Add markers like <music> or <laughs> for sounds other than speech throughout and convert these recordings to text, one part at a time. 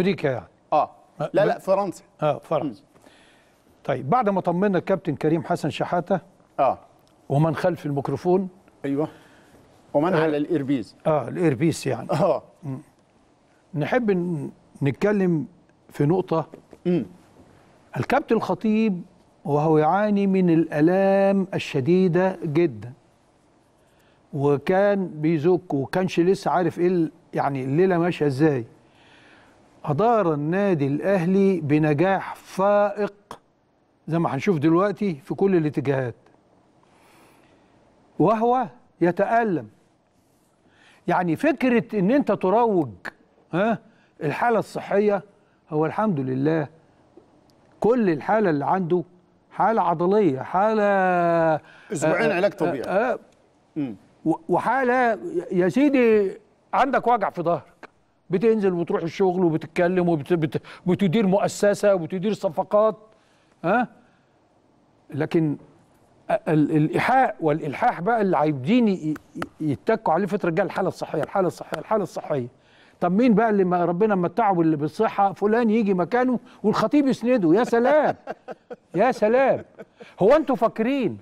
امريكا يعني اه, آه، لا لا فرنسا اه فرنسا طيب بعد ما طمنا الكابتن كريم حسن شحاته اه ومن خلف الميكروفون ايوه ومن آه. على الايربيز اه الايربيز يعني اه نحب نتكلم في نقطه امم الكابتن الخطيب وهو يعاني من الالام الشديده جدا وكان بيزك وكانش لسه عارف ايه يعني الليله ماشيه ازاي أدار النادي الأهلي بنجاح فائق زي ما هنشوف دلوقتي في كل الاتجاهات وهو يتألم يعني فكرة إن أنت تروج ها الحالة الصحية هو الحمد لله كل الحالة اللي عنده حالة عضلية حالة أسبوعين آه، علاج طبيعي آه، آه، وحالة يا سيدي عندك وجع في ظهرك بتنزل وتروح الشغل وبتتكلم وبتدير مؤسسه وبتدير صفقات ها لكن الايحاء والالحاح بقى اللي عايزين يتكوا عليه الفتره الجايه الحاله الصحيه الحاله الصحيه الحاله الصحيه طب مين بقى اللي ربنا متعه بالصحه فلان يجي مكانه والخطيب يسنده يا سلام يا سلام هو انتوا فاكرين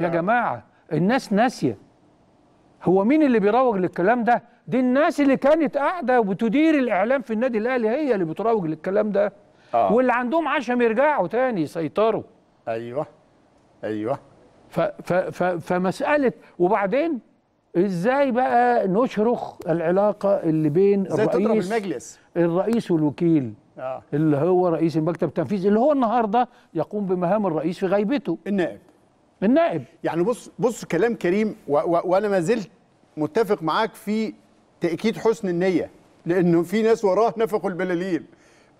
يا جماعه الناس ناسيه هو مين اللي بيروج للكلام ده دي الناس اللي كانت قاعده وبتدير الاعلام في النادي الاهلي هي اللي بتروج للكلام ده آه. واللي عندهم عشم يرجعوا تاني يسيطروا ايوه ايوه ف ف ف فمساله وبعدين ازاي بقى نشرخ العلاقه اللي بين الرئيس المجلس الرئيس والوكيل آه. اللي هو رئيس المكتب التنفيذي اللي هو النهارده يقوم بمهام الرئيس في غيبته النائب النائب يعني بص بص كلام كريم وانا ما زلت متفق معاك في تاكيد حسن النيه لانه في ناس وراه نفخوا البلالين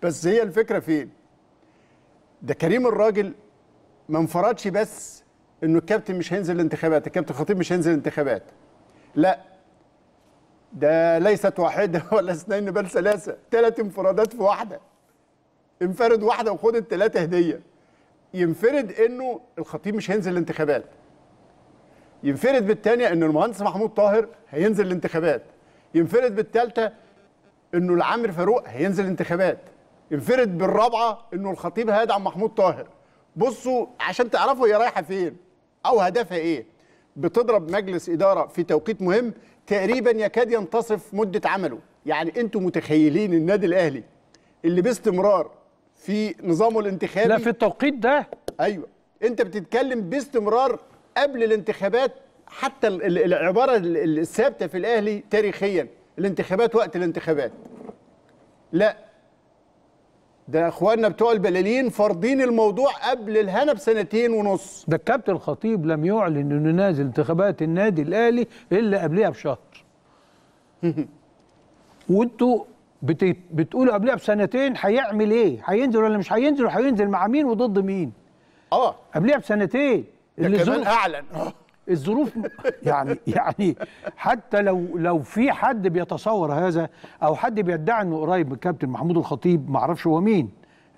بس هي الفكره فين ده كريم الراجل ما انفردش بس انه الكابتن مش هينزل الانتخابات الكابتن خطيب مش هينزل الانتخابات لا ده ليست واحده <laughs> ولا اثنين بل ثلاثه ثلاث انفرادات في واحده انفرد واحده وخد الثلاثه هديه ينفرد انه الخطيب مش هينزل الانتخابات ينفرد بالتانية ان المهندس محمود طاهر هينزل الانتخابات ينفرد بالثالثه انه العامر فاروق هينزل انتخابات ينفرد بالرابعه انه الخطيب هيدعم محمود طاهر بصوا عشان تعرفوا هي رايحه فين او هدفها ايه بتضرب مجلس اداره في توقيت مهم تقريبا يكاد ينتصف مده عمله يعني انتوا متخيلين النادي الاهلي اللي باستمرار في نظامه الانتخابي لا في التوقيت ده ايوه انت بتتكلم باستمرار قبل الانتخابات حتى العباره الثابته في الاهلي تاريخيا الانتخابات وقت الانتخابات لا ده اخواننا بتوع البلالين فارضين الموضوع قبل الهنا بسنتين ونص ده الكابتن الخطيب لم يعلن انه نازل انتخابات النادي الاهلي الا قبلها بشهر <laughs> وانتوا بتقولوا قبلها بسنتين هيعمل ايه؟ هينزل ولا مش هينزل وهينزل مع مين وضد مين؟ اه قبلها بسنتين اللي كمان اعلن <laughs> الظروف <laughs> يعني يعني حتى لو لو في حد بيتصور هذا او حد بيدعي انه قريب من كابتن محمود الخطيب ما اعرفش هو مين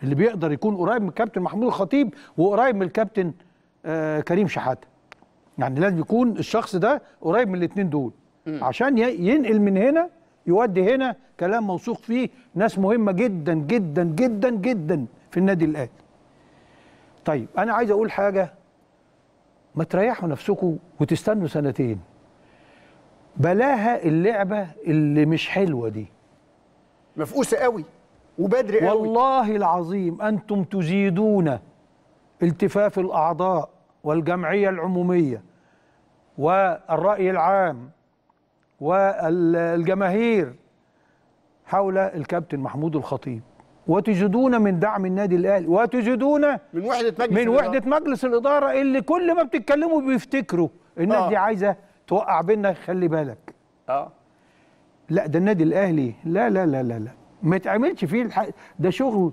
اللي بيقدر يكون قريب من كابتن محمود الخطيب وقريب من الكابتن آه كريم شحاته يعني لازم يكون الشخص ده قريب من الاثنين دول عشان ينقل من هنا يودي هنا كلام موثوق فيه ناس مهمه جدا جدا جدا جدا في النادي الاهلي طيب انا عايز اقول حاجه ما تريحوا نفسكم وتستنوا سنتين بلاها اللعبه اللي مش حلوه دي مفقوسه قوي وبدري قوي والله العظيم انتم تزيدون التفاف الاعضاء والجمعيه العموميه والراي العام والجماهير حول الكابتن محمود الخطيب وتجدون من دعم النادي الاهلي وتجدون من وحده مجلس من وحده الإدارة. مجلس الاداره اللي كل ما بتتكلموا بيفتكروا النادي دي آه. عايزه توقع بينا خلي بالك اه لا ده النادي الاهلي لا لا لا لا لا ما يتعملش فيه الح... ده شغل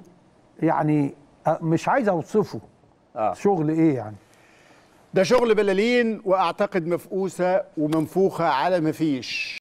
يعني آه، مش عايز اوصفه آه. شغل ايه يعني ده شغل بلالين واعتقد مفقوسه ومنفوخه على ما فيش